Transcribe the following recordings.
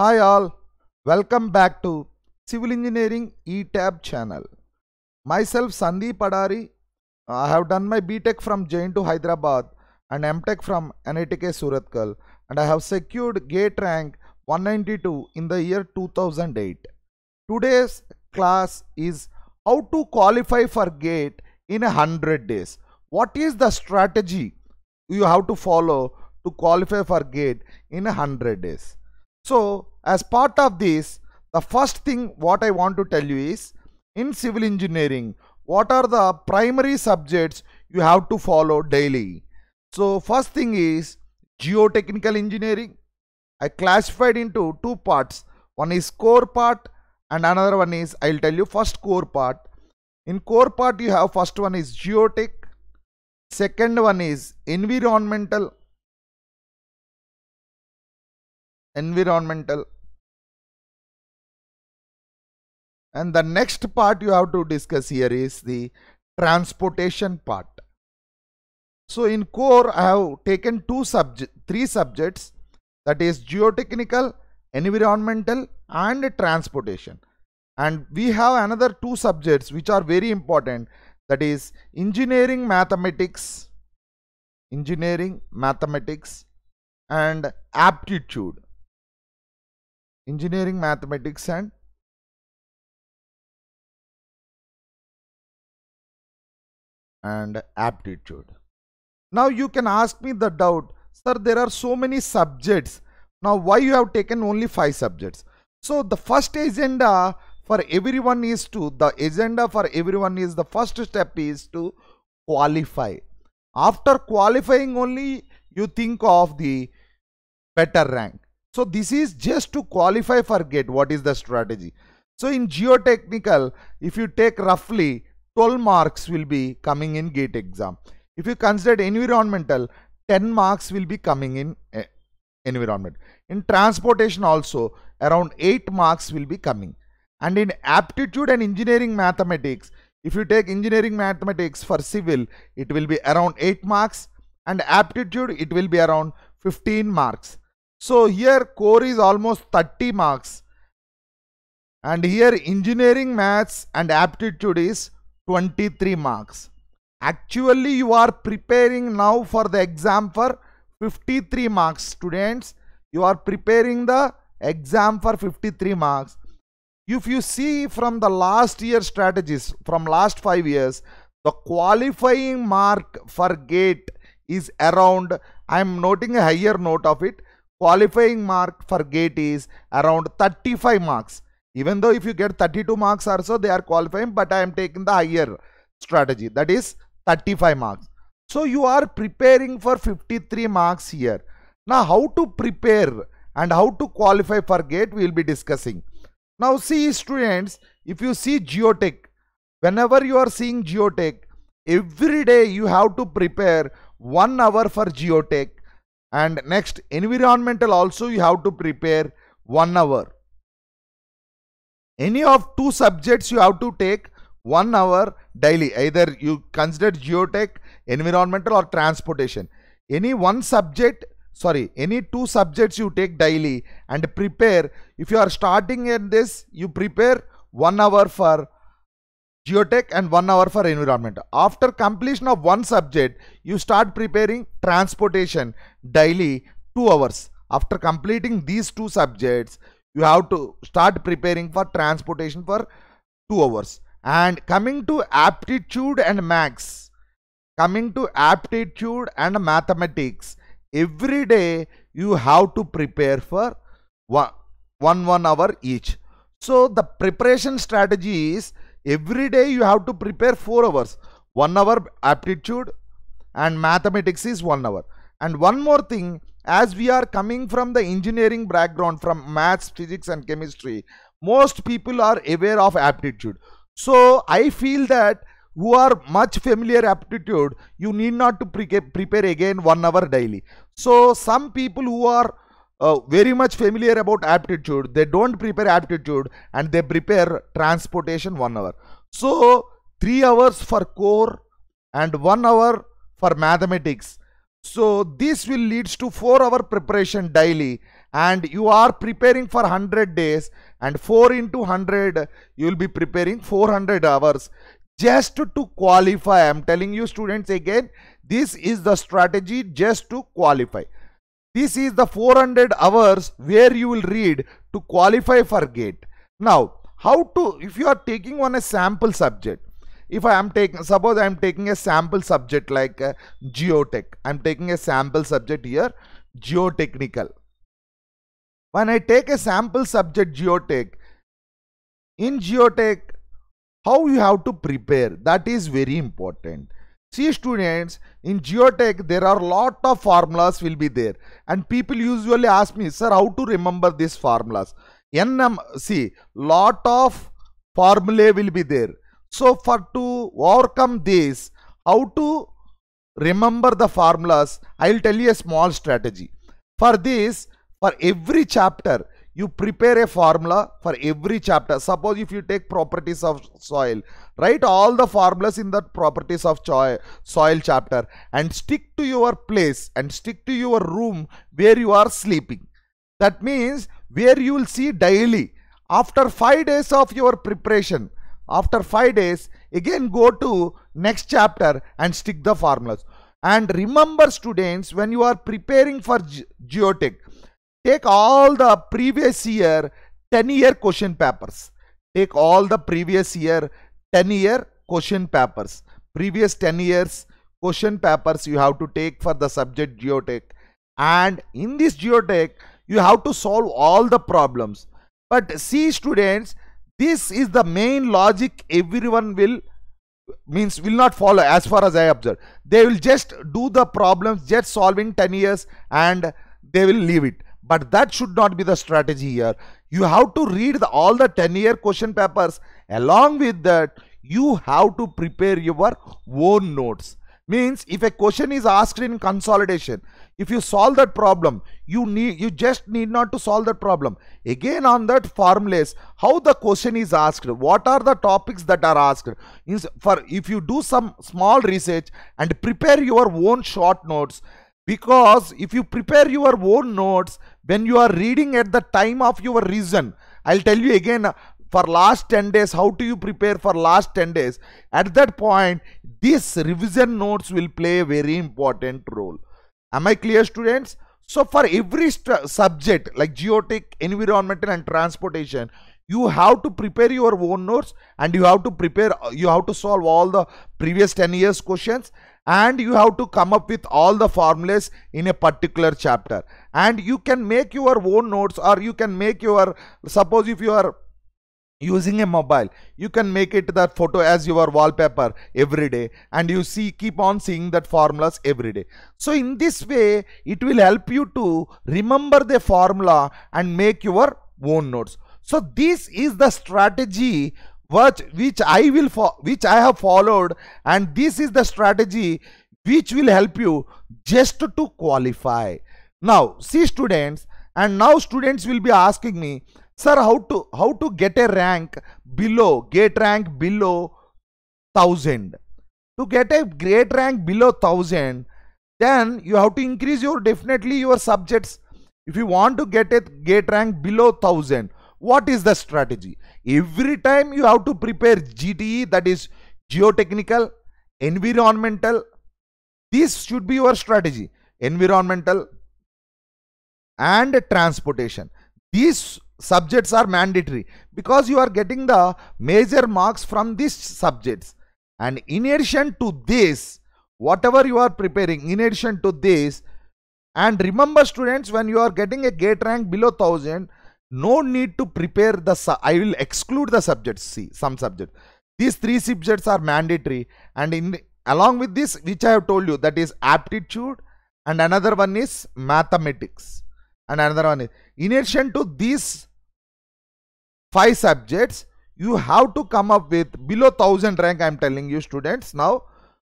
Hi all, welcome back to Civil Engineering ETAB channel. Myself Sandeep Adari, I have done my BTech from JNTU Hyderabad and MTech from NITK Suratkal and I have secured gate rank 192 in the year 2008. Today's class is how to qualify for gate in 100 days. What is the strategy you have to follow to qualify for gate in 100 days? So as part of this, the first thing what I want to tell you is, in civil engineering, what are the primary subjects you have to follow daily? So first thing is geotechnical engineering. I classified into two parts. One is core part and another one is, I'll tell you first core part. In core part you have first one is geotech, second one is environmental environmental and the next part you have to discuss here is the transportation part so in core i have taken two subject three subjects that is geotechnical environmental and transportation and we have another two subjects which are very important that is engineering mathematics engineering mathematics and aptitude engineering mathematics and and aptitude. Now you can ask me the doubt, sir, there are so many subjects. Now why you have taken only five subjects? So the first agenda for everyone is to, the agenda for everyone is the first step is to qualify. After qualifying only, you think of the better rank. So this is just to qualify for GATE what is the strategy. So in geotechnical if you take roughly 12 marks will be coming in GATE exam. If you consider environmental 10 marks will be coming in eh, environment. In transportation also around 8 marks will be coming. And in aptitude and engineering mathematics if you take engineering mathematics for civil it will be around 8 marks and aptitude it will be around 15 marks so here core is almost 30 marks and here engineering maths and aptitude is 23 marks. Actually you are preparing now for the exam for 53 marks students. You are preparing the exam for 53 marks. If you see from the last year strategies from last 5 years the qualifying mark for gate is around I am noting a higher note of it qualifying mark for gate is around 35 marks. Even though if you get 32 marks or so, they are qualifying, but I am taking the higher strategy. That is 35 marks. So you are preparing for 53 marks here. Now how to prepare and how to qualify for GATE we will be discussing. Now see students, if you see Geotech, whenever you are seeing Geotech, every day you have to prepare 1 hour for Geotech and next environmental also you have to prepare one hour any of two subjects you have to take one hour daily either you consider geotech environmental or transportation any one subject sorry any two subjects you take daily and prepare if you are starting in this you prepare one hour for geotech and 1 hour for environment. After completion of one subject, you start preparing transportation daily 2 hours. After completing these two subjects, you have to start preparing for transportation for 2 hours. And coming to aptitude and max, coming to aptitude and mathematics, every day you have to prepare for one, one, one hour each. So the preparation strategy is every day you have to prepare 4 hours 1 hour aptitude and mathematics is 1 hour and one more thing as we are coming from the engineering background from maths physics and chemistry most people are aware of aptitude so i feel that who are much familiar aptitude you need not to pre prepare again one hour daily so some people who are very much familiar about aptitude. They don't prepare aptitude and they prepare transportation one hour. So, three hours for core and one hour for mathematics. So, this will leads to four hour preparation daily and you are preparing for 100 days and 4 into 100 you will be preparing 400 hours just to qualify. I am telling you students again this is the strategy just to qualify. This is the 400 hours where you will read to qualify for GATE. Now, how to, if you are taking on a sample subject, if I am taking, suppose I am taking a sample subject like uh, geotech, I am taking a sample subject here, geotechnical. When I take a sample subject geotech, in geotech, how you have to prepare, that is very important. See students, in geotech there are lot of formulas will be there and people usually ask me, sir how to remember these formulas. NM, see lot of formulae will be there. So for to overcome this, how to remember the formulas, I will tell you a small strategy. For this, for every chapter, you prepare a formula for every chapter. Suppose if you take properties of soil, write all the formulas in that properties of soil chapter and stick to your place and stick to your room where you are sleeping. That means where you will see daily. After 5 days of your preparation, after 5 days, again go to next chapter and stick the formulas. And remember students, when you are preparing for ge geotech, Take all the previous year 10 year question papers. Take all the previous year 10 year question papers. Previous 10 years question papers you have to take for the subject geotech. And in this geotech, you have to solve all the problems. But see students, this is the main logic everyone will means will not follow as far as I observe. They will just do the problems, just solving 10 years and they will leave it. But that should not be the strategy here. You have to read the, all the 10-year question papers. Along with that, you have to prepare your own notes. Means if a question is asked in consolidation, if you solve that problem, you need you just need not to solve that problem. Again on that formulas, how the question is asked, what are the topics that are asked. Is for if you do some small research and prepare your own short notes, because if you prepare your own notes, when you are reading at the time of your reason, I'll tell you again, for last 10 days, how do you prepare for last 10 days? At that point, these revision notes will play a very important role. Am I clear students? So for every subject like geotech, environmental and transportation, you have to prepare your own notes and you have to prepare, you have to solve all the previous 10 years questions and you have to come up with all the formulas in a particular chapter and you can make your own notes or you can make your suppose if you are using a mobile you can make it that photo as your wallpaper every day and you see keep on seeing that formulas every day so in this way it will help you to remember the formula and make your own notes so this is the strategy which, which I will which I have followed and this is the strategy which will help you just to qualify. Now see students and now students will be asking me sir how to how to get a rank below get rank below 1000 to get a great rank below 1000 then you have to increase your definitely your subjects if you want to get a gate rank below 1000 what is the strategy? Every time you have to prepare GTE, that is geotechnical, environmental. This should be your strategy. Environmental and transportation. These subjects are mandatory because you are getting the major marks from these subjects. And in addition to this, whatever you are preparing, in addition to this, and remember students, when you are getting a gate rank below 1000, no need to prepare the i will exclude the subjects see some subject these three subjects are mandatory and in along with this which i have told you that is aptitude and another one is mathematics and another one is in addition to these five subjects you have to come up with below 1000 rank i am telling you students now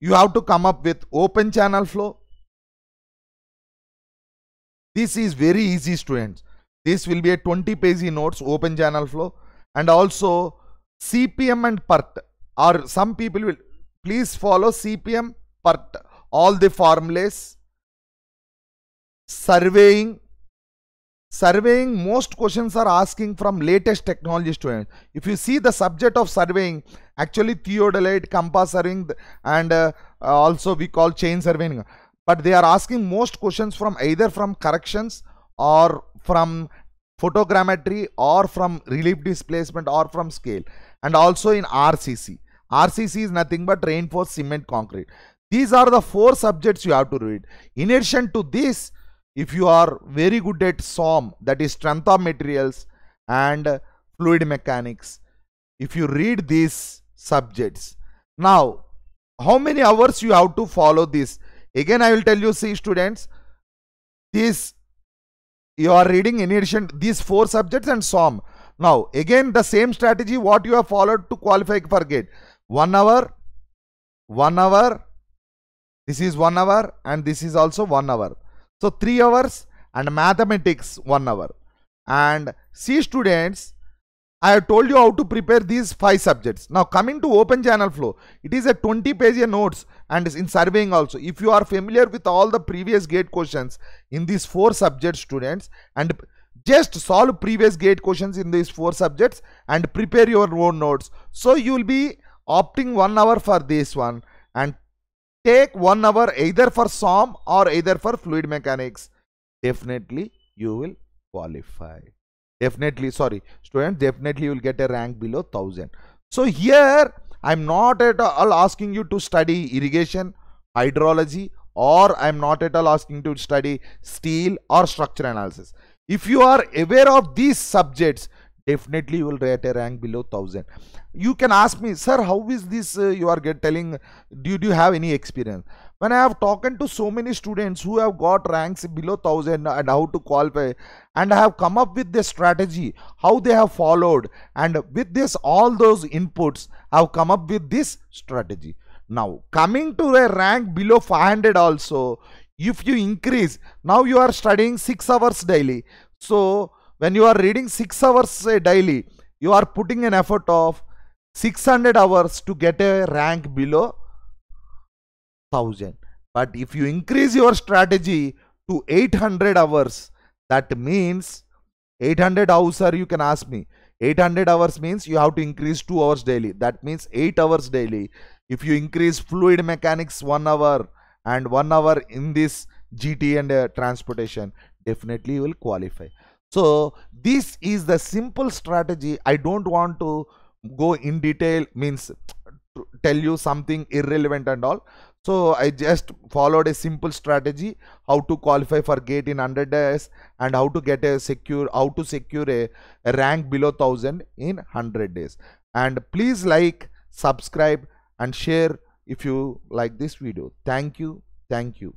you have to come up with open channel flow this is very easy students this will be a 20 page notes, open channel flow. And also CPM and PERT or some people will please follow CPM, PERT, all the formulas, surveying, surveying most questions are asking from latest technology students if you see the subject of surveying actually theodolite compass surveying and uh, uh, also we call chain surveying but they are asking most questions from either from corrections or from photogrammetry or from relief displacement or from scale and also in RCC. RCC is nothing but reinforced cement concrete. These are the four subjects you have to read. In addition to this, if you are very good at SOM, that is strength of materials and fluid mechanics, if you read these subjects. Now, how many hours you have to follow this? Again, I will tell you, see students, this you are reading in addition these four subjects and SOM. Now again the same strategy what you have followed to qualify for gate. One hour, one hour, this is one hour and this is also one hour. So three hours and mathematics one hour. And see students, I have told you how to prepare these five subjects. Now coming to open channel flow, it is a 20 page notes and in surveying also if you are familiar with all the previous gate questions in these four subjects students and just solve previous gate questions in these four subjects and prepare your own notes so you will be opting one hour for this one and take one hour either for SOM or either for fluid mechanics definitely you will qualify definitely sorry student definitely you will get a rank below 1000 so here I'm not at all asking you to study irrigation, hydrology, or I'm not at all asking to study steel or structure analysis. If you are aware of these subjects, definitely you will get a rank below 1000. You can ask me, sir, how is this uh, you are get telling, do, do you have any experience? when i have talked to so many students who have got ranks below 1000 and how to qualify and i have come up with this strategy how they have followed and with this all those inputs i have come up with this strategy now coming to a rank below 500 also if you increase now you are studying 6 hours daily so when you are reading 6 hours daily you are putting an effort of 600 hours to get a rank below 1000 but if you increase your strategy to 800 hours that means 800 hours sir you can ask me 800 hours means you have to increase 2 hours daily that means 8 hours daily if you increase fluid mechanics 1 hour and 1 hour in this GT and uh, transportation definitely you will qualify so this is the simple strategy I don't want to go in detail means tell you something irrelevant and all so I just followed a simple strategy how to qualify for gate in 100 days and how to get a secure how to secure a, a rank below 1000 in 100 days. And please like, subscribe and share if you like this video. Thank you. Thank you.